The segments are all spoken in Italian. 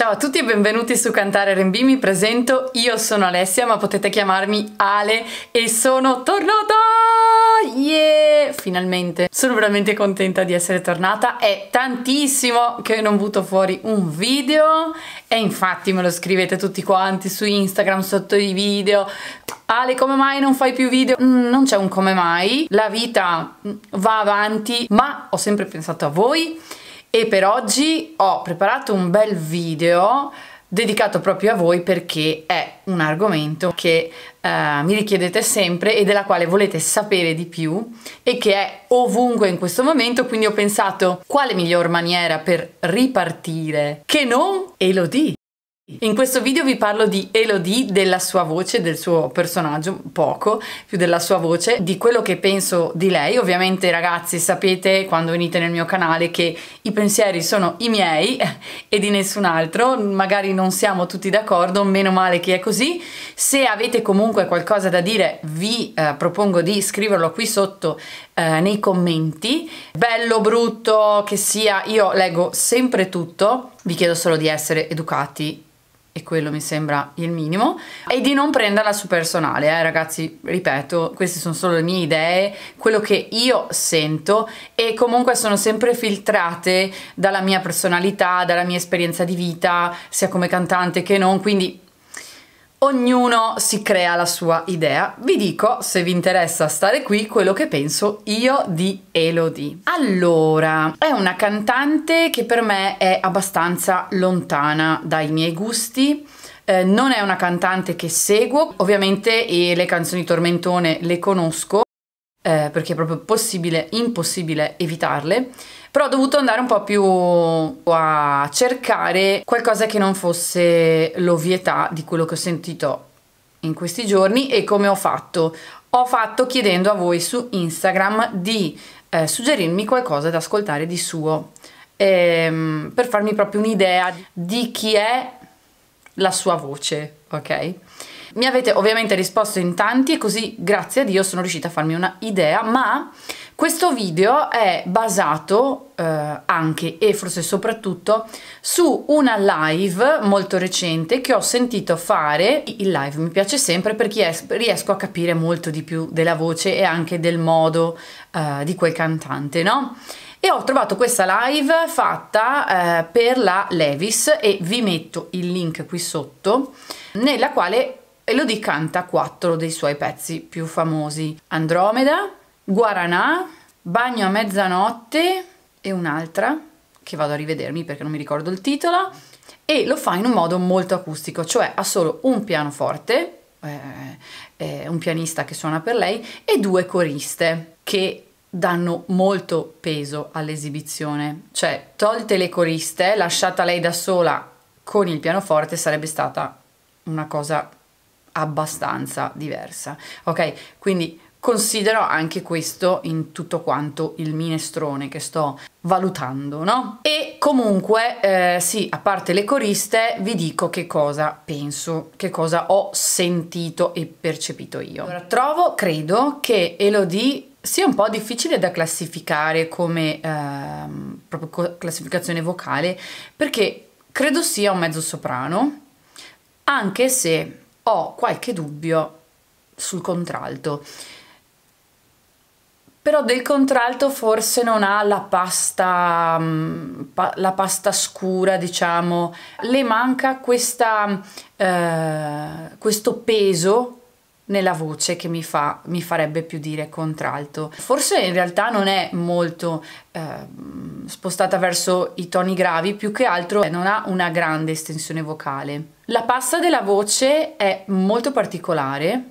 Ciao a tutti e benvenuti su Cantare R&B, mi presento, io sono Alessia ma potete chiamarmi Ale e sono tornata! Yeah! Finalmente! Sono veramente contenta di essere tornata, è tantissimo che non butto fuori un video e infatti me lo scrivete tutti quanti su Instagram sotto i video Ale come mai non fai più video? Mm, non c'è un come mai, la vita mm, va avanti ma ho sempre pensato a voi e per oggi ho preparato un bel video dedicato proprio a voi perché è un argomento che eh, mi richiedete sempre e della quale volete sapere di più e che è ovunque in questo momento, quindi ho pensato quale miglior maniera per ripartire che non Elodie. In questo video vi parlo di Elodie, della sua voce, del suo personaggio, poco più della sua voce, di quello che penso di lei. Ovviamente ragazzi sapete quando venite nel mio canale che i pensieri sono i miei e di nessun altro, magari non siamo tutti d'accordo, meno male che è così. Se avete comunque qualcosa da dire vi eh, propongo di scriverlo qui sotto eh, nei commenti. Bello, brutto, che sia, io leggo sempre tutto, vi chiedo solo di essere educati e quello mi sembra il minimo e di non prenderla su personale eh, ragazzi ripeto queste sono solo le mie idee quello che io sento e comunque sono sempre filtrate dalla mia personalità dalla mia esperienza di vita sia come cantante che non quindi Ognuno si crea la sua idea. Vi dico, se vi interessa stare qui, quello che penso io di Elodie. Allora, è una cantante che per me è abbastanza lontana dai miei gusti. Eh, non è una cantante che seguo, ovviamente eh, le canzoni tormentone le conosco, eh, perché è proprio possibile, impossibile evitarle, però ho dovuto andare un po' più a cercare qualcosa che non fosse l'ovvietà di quello che ho sentito in questi giorni e come ho fatto. Ho fatto chiedendo a voi su Instagram di eh, suggerirmi qualcosa da ascoltare di suo, ehm, per farmi proprio un'idea di chi è la sua voce, ok? Mi avete ovviamente risposto in tanti e così grazie a Dio sono riuscita a farmi una idea, ma questo video è basato eh, anche e forse soprattutto su una live molto recente che ho sentito fare. Il live mi piace sempre perché riesco a capire molto di più della voce e anche del modo eh, di quel cantante, no? E ho trovato questa live fatta eh, per la Levis e vi metto il link qui sotto nella quale e Elodie canta quattro dei suoi pezzi più famosi, Andromeda, Guaranà, Bagno a mezzanotte e un'altra, che vado a rivedermi perché non mi ricordo il titolo, e lo fa in un modo molto acustico, cioè ha solo un pianoforte, eh, eh, un pianista che suona per lei, e due coriste che danno molto peso all'esibizione. Cioè, tolte le coriste, lasciata lei da sola con il pianoforte sarebbe stata una cosa abbastanza diversa, ok? Quindi considero anche questo in tutto quanto il minestrone che sto valutando, no? E comunque, eh, sì, a parte le coriste, vi dico che cosa penso, che cosa ho sentito e percepito io. Allora, trovo, credo, che Elodie sia un po' difficile da classificare come ehm, proprio classificazione vocale, perché credo sia un mezzo soprano, anche se ho qualche dubbio sul contralto. Però del contralto forse non ha la pasta, mm, la pasta scura, diciamo, le manca questa, eh, questo peso nella voce che mi, fa, mi farebbe più dire contralto. Forse in realtà non è molto eh, spostata verso i toni gravi, più che altro non ha una grande estensione vocale. La pasta della voce è molto particolare,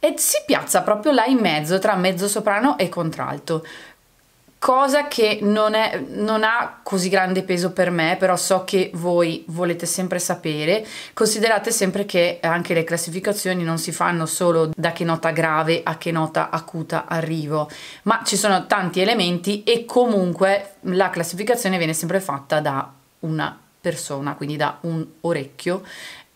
e si piazza proprio là in mezzo tra mezzo soprano e contralto cosa che non, è, non, ha così grande peso per me, però so che voi volete sempre sapere, considerate sempre che anche le classificazioni non si fanno solo da che nota grave a che nota acuta arrivo, ma ci sono tanti elementi e comunque la classificazione viene sempre fatta da una persona, quindi da un orecchio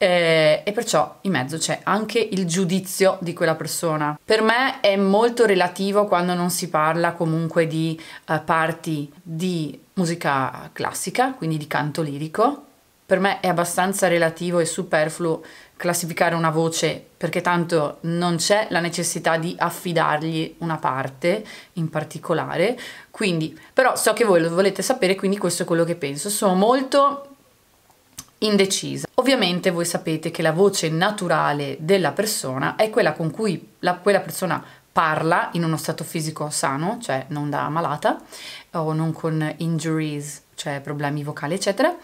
eh, e perciò in mezzo c'è anche il giudizio di quella persona. Per me è molto relativo quando non si parla comunque di eh, parti di musica classica, quindi di canto lirico. Per me è abbastanza relativo e superfluo classificare una voce perché tanto non c'è la necessità di affidargli una parte in particolare, quindi però so che voi lo volete sapere, quindi questo è quello che penso. Sono molto indecisa. Ovviamente voi sapete che la voce naturale della persona è quella con cui la, quella persona parla in uno stato fisico sano, cioè non da malata o non con injuries, cioè problemi vocali, eccetera.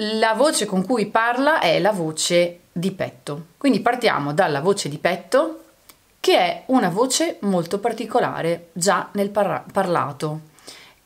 La voce con cui parla è la voce di petto. Quindi partiamo dalla voce di petto che è una voce molto particolare già nel parla parlato,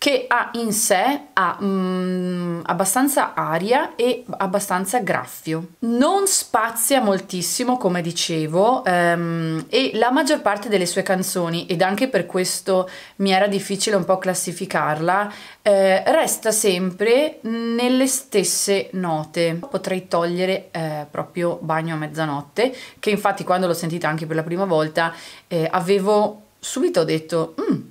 che ha in sé ha, mm, abbastanza aria e abbastanza graffio. Non spazia moltissimo, come dicevo, ehm, e la maggior parte delle sue canzoni, ed anche per questo mi era difficile un po' classificarla, eh, resta sempre nelle stesse note. Potrei togliere eh, proprio Bagno a mezzanotte, che infatti quando l'ho sentita anche per la prima volta eh, avevo subito detto... Mm,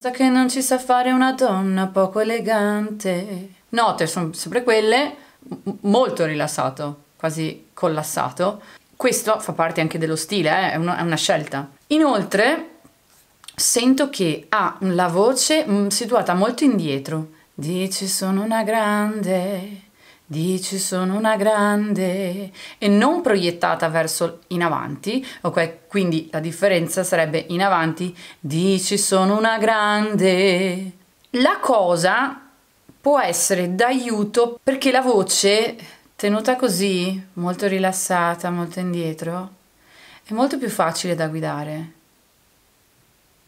Sa che non ci sa fare una donna poco elegante. Note sono sempre quelle, molto rilassato, quasi collassato. Questo fa parte anche dello stile, eh? è, una, è una scelta. Inoltre sento che ha la voce situata molto indietro. Dici sono una grande Dici sono una grande e non proiettata verso in avanti, ok? Quindi la differenza sarebbe in avanti, dici sono una grande. La cosa può essere d'aiuto perché la voce tenuta così, molto rilassata, molto indietro, è molto più facile da guidare.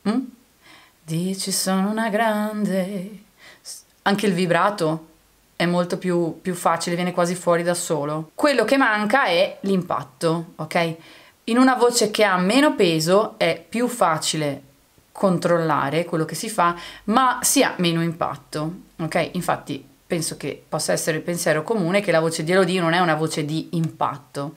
Mm? Dici sono una grande. Anche il vibrato è molto più, più facile, viene quasi fuori da solo. Quello che manca è l'impatto, ok? In una voce che ha meno peso è più facile controllare quello che si fa, ma si ha meno impatto, ok? Infatti penso che possa essere il pensiero comune che la voce di Elodie non è una voce di impatto,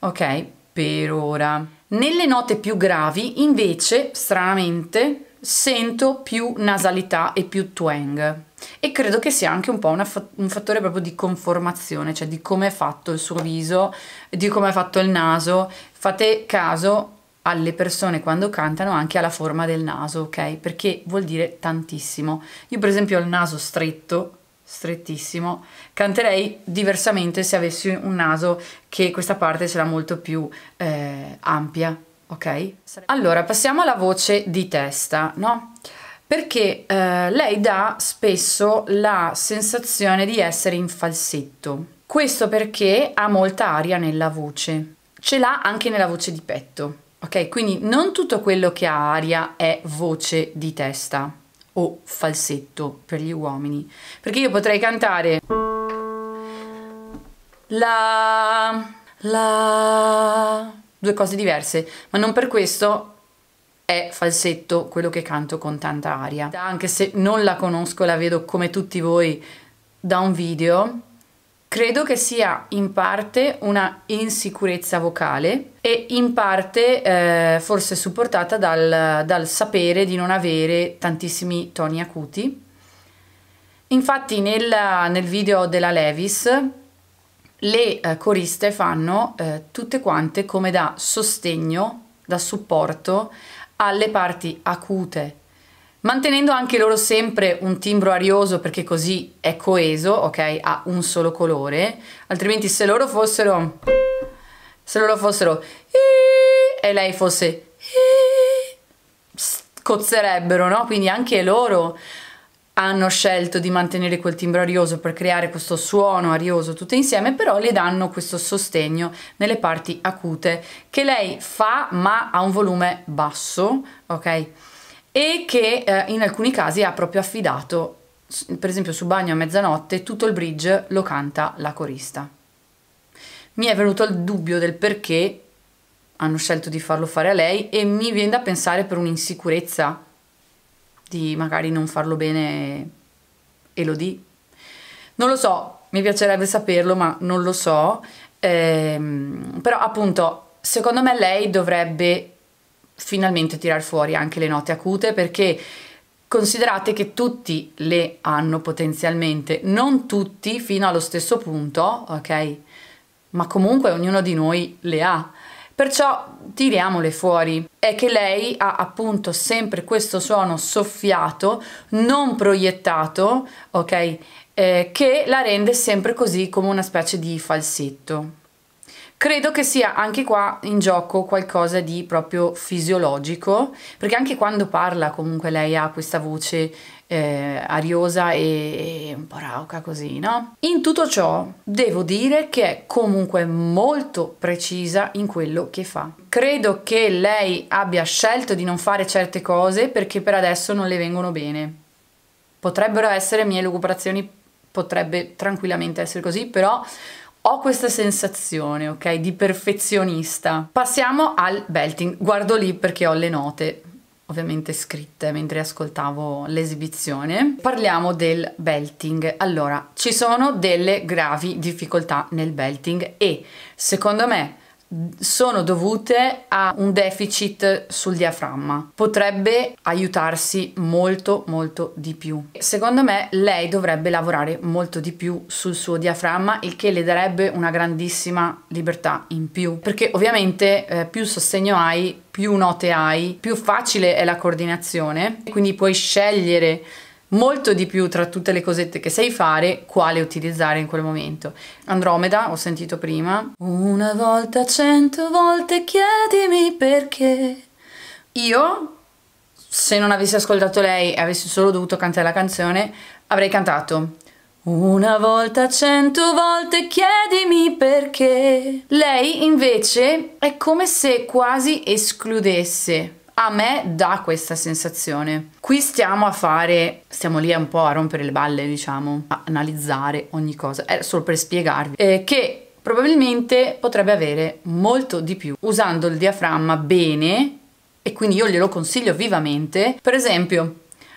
ok? Per ora. Nelle note più gravi, invece, stranamente, sento più nasalità e più twang e credo che sia anche un po' fa un fattore proprio di conformazione, cioè di come è fatto il suo viso, di come è fatto il naso. Fate caso alle persone quando cantano anche alla forma del naso, ok? Perché vuol dire tantissimo. Io per esempio ho il naso stretto, strettissimo, canterei diversamente se avessi un naso che questa parte ce l'ha molto più eh, ampia, ok? Allora, passiamo alla voce di testa, no? perché eh, lei dà spesso la sensazione di essere in falsetto. Questo perché ha molta aria nella voce. Ce l'ha anche nella voce di petto. Ok, quindi non tutto quello che ha aria è voce di testa o falsetto per gli uomini, perché io potrei cantare la la due cose diverse, ma non per questo è falsetto quello che canto con tanta aria. Anche se non la conosco, la vedo come tutti voi da un video, credo che sia in parte una insicurezza vocale e in parte eh, forse supportata dal, dal sapere di non avere tantissimi toni acuti. Infatti nel, nel video della Levis le eh, coriste fanno eh, tutte quante come da sostegno, da supporto alle parti acute, mantenendo anche loro sempre un timbro arioso perché così è coeso, ok? Ha un solo colore, altrimenti se loro fossero se loro fossero e lei fosse cozzerebbero, no? Quindi anche loro hanno scelto di mantenere quel timbro arioso per creare questo suono arioso tutte insieme, però le danno questo sostegno nelle parti acute che lei fa ma a un volume basso, ok? E che eh, in alcuni casi ha proprio affidato, per esempio su Bagno a mezzanotte, tutto il bridge lo canta la corista. Mi è venuto il dubbio del perché hanno scelto di farlo fare a lei e mi viene da pensare per un'insicurezza di magari non farlo bene e lo di. Non lo so, mi piacerebbe saperlo, ma non lo so. Ehm, però appunto, secondo me lei dovrebbe finalmente tirar fuori anche le note acute perché considerate che tutti le hanno potenzialmente, non tutti fino allo stesso punto, ok? Ma comunque ognuno di noi le ha. Perciò tiriamole fuori. È che lei ha appunto sempre questo suono soffiato, non proiettato, ok? Eh, che la rende sempre così come una specie di falsetto. Credo che sia anche qua in gioco qualcosa di proprio fisiologico, perché anche quando parla comunque lei ha questa voce eh, ariosa e, e un po' rauca così, no? In tutto ciò devo dire che è comunque molto precisa in quello che fa. Credo che lei abbia scelto di non fare certe cose perché per adesso non le vengono bene. Potrebbero essere mie lucubrazioni, potrebbe tranquillamente essere così, però ho questa sensazione, ok, di perfezionista. Passiamo al belting. Guardo lì perché ho le note ovviamente scritte mentre ascoltavo l'esibizione. Parliamo del belting. Allora, ci sono delle gravi difficoltà nel belting e secondo me sono dovute a un deficit sul diaframma. Potrebbe aiutarsi molto molto di più. Secondo me lei dovrebbe lavorare molto di più sul suo diaframma, il che le darebbe una grandissima libertà in più, perché ovviamente eh, più sostegno hai, più note hai, più facile è la coordinazione, quindi puoi scegliere molto di più tra tutte le cosette che sai fare, quale utilizzare in quel momento. Andromeda, ho sentito prima. Una volta, cento volte chiedimi perché. Io, se non avessi ascoltato lei e avessi solo dovuto cantare la canzone, avrei cantato. Una volta, cento volte chiedimi perché. Lei invece è come se quasi escludesse a me dà questa sensazione. Qui stiamo a fare, stiamo lì un po' a rompere le balle, diciamo, a analizzare ogni cosa, è eh, solo per spiegarvi, eh, che probabilmente potrebbe avere molto di più usando il diaframma bene e quindi io glielo consiglio vivamente. Per esempio,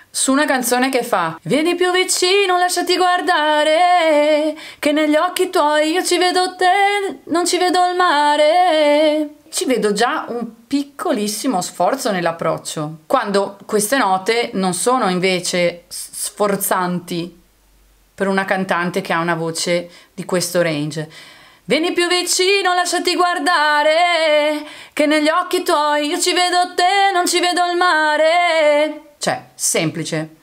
su una canzone che fa Vieni più vicino, lasciati guardare Che negli occhi tuoi io ci vedo te, non ci vedo il mare Ci vedo già un piccolissimo sforzo nell'approccio Quando queste note non sono invece sforzanti per una cantante che ha una voce di questo range Vieni più vicino, lasciati guardare Che negli occhi tuoi io ci vedo te, non ci vedo il mare cioè, semplice.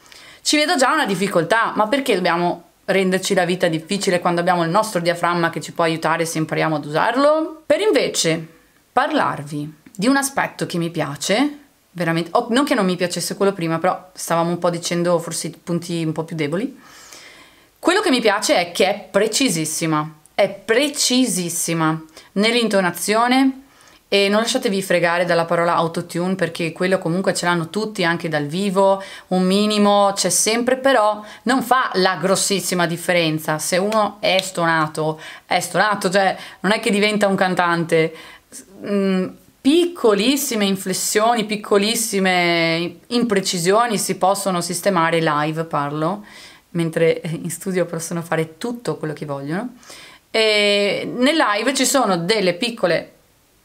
Ci vedo già una difficoltà, ma perché dobbiamo renderci la vita difficile quando abbiamo il nostro diaframma che ci può aiutare se impariamo ad usarlo? Per invece parlarvi di un aspetto che mi piace, veramente, oh, non che non mi piacesse quello prima, però stavamo un po' dicendo forse i punti un po' più deboli. Quello che mi piace è che è precisissima, è precisissima nell'intonazione, e non lasciatevi fregare dalla parola autotune perché quello comunque ce l'hanno tutti anche dal vivo, un minimo c'è sempre, però non fa la grossissima differenza. Se uno è stonato, è stonato, cioè non è che diventa un cantante. Mm, piccolissime inflessioni, piccolissime imprecisioni si possono sistemare live, parlo, mentre in studio possono fare tutto quello che vogliono. E nel live ci sono delle piccole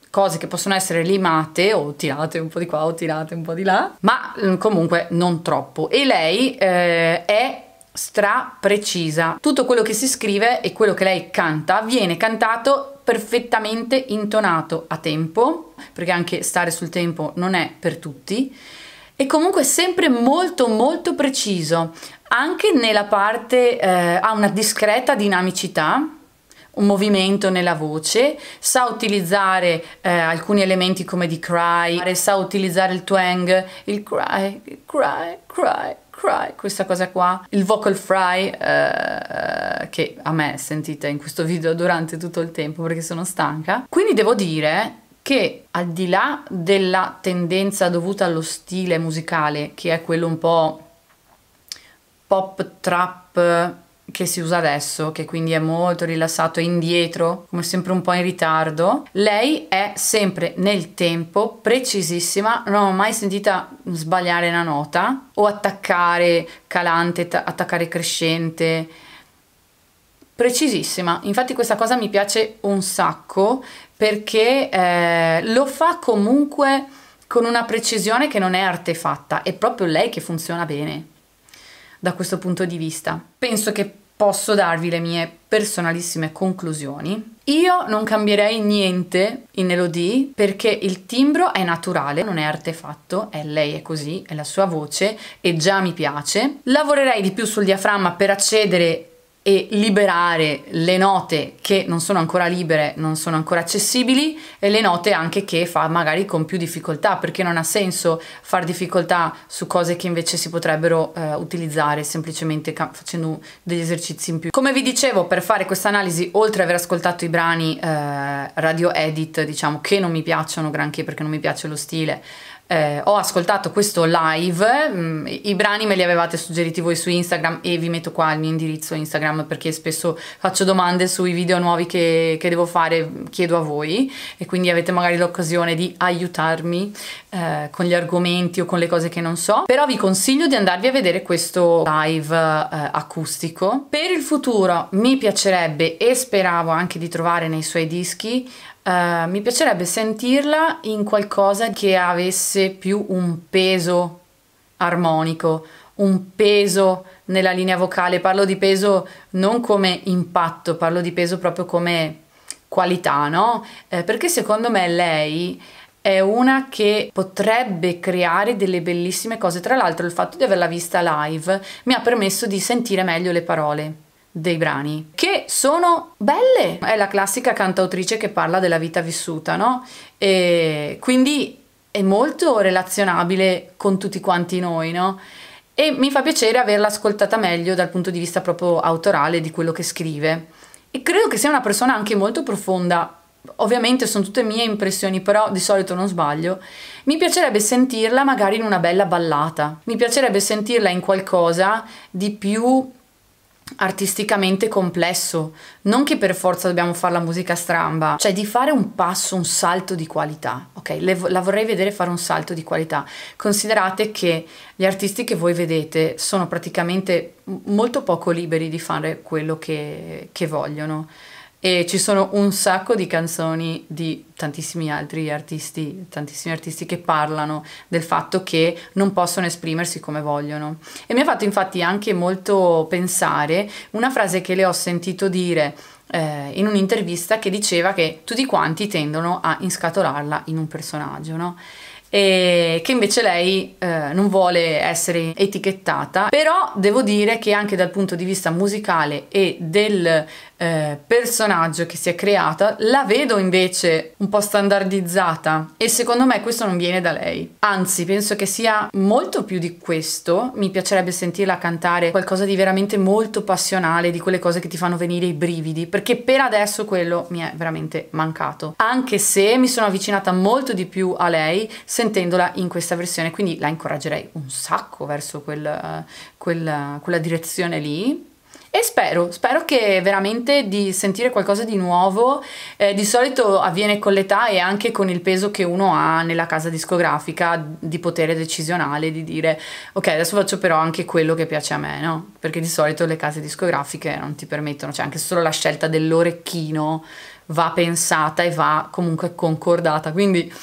cose che possono essere limate o tirate un po' di qua o tirate un po' di là, ma mm, comunque non troppo. E lei eh, è stra precisa. Tutto quello che si scrive e quello che lei canta viene cantato perfettamente intonato a tempo, perché anche stare sul tempo non è per tutti. E comunque sempre molto molto preciso, anche nella parte eh, ha una discreta dinamicità un movimento nella voce, sa utilizzare eh, alcuni elementi come di cry, sa utilizzare il twang, il cry, il cry, cry, cry, questa cosa qua, il vocal fry eh, eh che a me sentite in questo video durante tutto il tempo perché sono stanca. Quindi devo dire che al di là della tendenza dovuta allo stile musicale, che è quello un po' pop trap che si usa adesso, che quindi è molto rilassato, e indietro, come sempre un po' in ritardo. Lei è sempre nel tempo, precisissima, non ho mai sentita sbagliare una nota o attaccare calante, attaccare crescente. Precisissima, infatti questa cosa mi piace un sacco perché eh, lo fa comunque con una precisione che non è artefatta, è proprio lei che funziona bene da questo punto di vista. Penso che posso darvi le mie personalissime conclusioni. Io non cambierei niente in Elodie perché il timbro è naturale, non è artefatto, è lei è così, è la sua voce e già mi piace. Lavorerei di più sul diaframma per accedere e liberare le note che non sono ancora libere, non sono ancora accessibili e le note anche che fa magari con più difficoltà perché non ha senso far difficoltà su cose che invece si potrebbero eh, utilizzare semplicemente facendo degli esercizi in più. Come vi dicevo per fare questa analisi oltre ad aver ascoltato i brani eh, radio edit diciamo che non mi piacciono granché perché non mi piace lo stile eh, ho ascoltato questo live, mh, mm, i brani me li avevate suggeriti voi su Instagram e vi metto qua il mio indirizzo Instagram perché spesso faccio domande sui video nuovi che, che devo fare, chiedo a voi e quindi avete magari l'occasione di aiutarmi eh, con gli argomenti o con le cose che non so, però vi consiglio di andarvi a vedere questo live eh, acustico. Per il futuro mi piacerebbe e speravo anche di trovare nei suoi dischi eh, mi piacerebbe sentirla in qualcosa che avesse più un peso armonico, un peso nella linea vocale. Parlo di peso non come impatto, parlo di peso proprio come qualità, no? Eh, perché secondo me lei è una che potrebbe creare delle bellissime cose. Tra l'altro il fatto di averla vista live mi ha permesso di sentire meglio le parole dei brani che sono belle. È la classica cantautrice che parla della vita vissuta, no? E quindi è molto relazionabile con tutti quanti noi, no? E mi fa piacere averla ascoltata meglio dal punto di vista proprio autorale di quello che scrive. E credo che sia una persona anche molto profonda. Ovviamente sono tutte mie impressioni, però di solito non sbaglio. Mi piacerebbe sentirla magari in una bella ballata. Mi piacerebbe sentirla in qualcosa di più artisticamente complesso, non che per forza dobbiamo fare la musica stramba, cioè di fare un passo, un salto di qualità, ok? Le, la vorrei vedere fare un salto di qualità. Considerate che gli artisti che voi vedete sono praticamente molto poco liberi di fare quello che, che vogliono e ci sono un sacco di canzoni di tantissimi altri artisti, tantissimi artisti che parlano del fatto che non possono esprimersi come vogliono. E mi ha fatto infatti anche molto pensare una frase che le ho sentito dire eh, in un'intervista che diceva che tutti quanti tendono a inscatolarla in un personaggio, no? e che invece lei eh, non vuole essere etichettata però devo dire che anche dal punto di vista musicale e del eh, personaggio che si è creata, la vedo invece un po' standardizzata e secondo me questo non viene da lei. Anzi, penso che sia molto più di questo. Mi piacerebbe sentirla cantare qualcosa di veramente molto passionale, di quelle cose che ti fanno venire i brividi, perché per adesso quello mi è veramente mancato. Anche se mi sono avvicinata molto di più a lei sentendola in questa versione, quindi la incoraggerei un sacco verso quel, eh, quel, quella direzione lì e spero, spero che veramente di sentire qualcosa di nuovo, eh, di solito avviene con l'età e anche con il peso che uno ha nella casa discografica di potere decisionale, di dire ok adesso faccio però anche quello che piace a me, no? Perché di solito le case discografiche non ti permettono, cioè anche solo la scelta dell'orecchino va pensata e va comunque concordata, quindi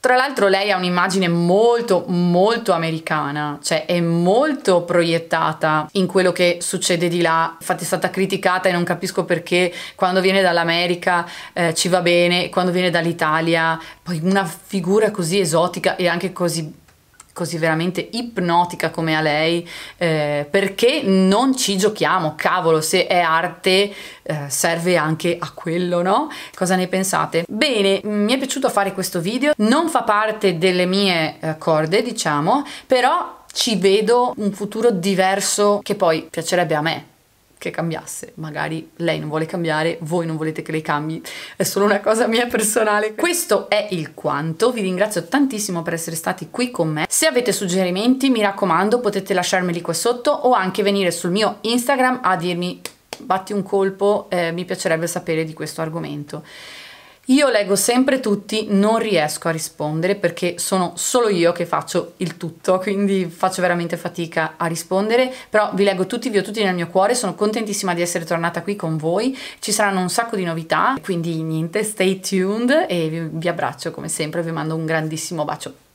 tra l'altro lei ha un'immagine molto molto americana, cioè è molto proiettata in quello che succede di là, infatti è stata criticata e non capisco perché quando viene dall'America eh, ci va bene, quando viene dall'Italia, poi una figura così esotica e anche così così veramente ipnotica come a lei, eh, perché non ci giochiamo, cavolo, se è arte eh, serve anche a quello, no? Cosa ne pensate? Bene, mm, mi è piaciuto fare questo video, non fa parte delle mie eh, corde, diciamo, però ci vedo un futuro diverso che poi piacerebbe a me, che cambiasse. Magari lei non vuole cambiare, voi non volete che lei cambi, è solo una cosa mia personale. Questo è il quanto, vi ringrazio tantissimo per essere stati qui con me. Se avete suggerimenti, mi raccomando, potete lasciarmeli qua sotto o anche venire sul mio Instagram a dirmi batti un colpo, eh, mi piacerebbe sapere di questo argomento. Io leggo sempre tutti, non riesco a rispondere perché sono solo io che faccio il tutto, quindi faccio veramente fatica a rispondere, però vi leggo tutti, vi ho tutti nel mio cuore, sono contentissima di essere tornata qui con voi, ci saranno un sacco di novità, quindi niente, stay tuned e vi, vi abbraccio come sempre, vi mando un grandissimo bacio.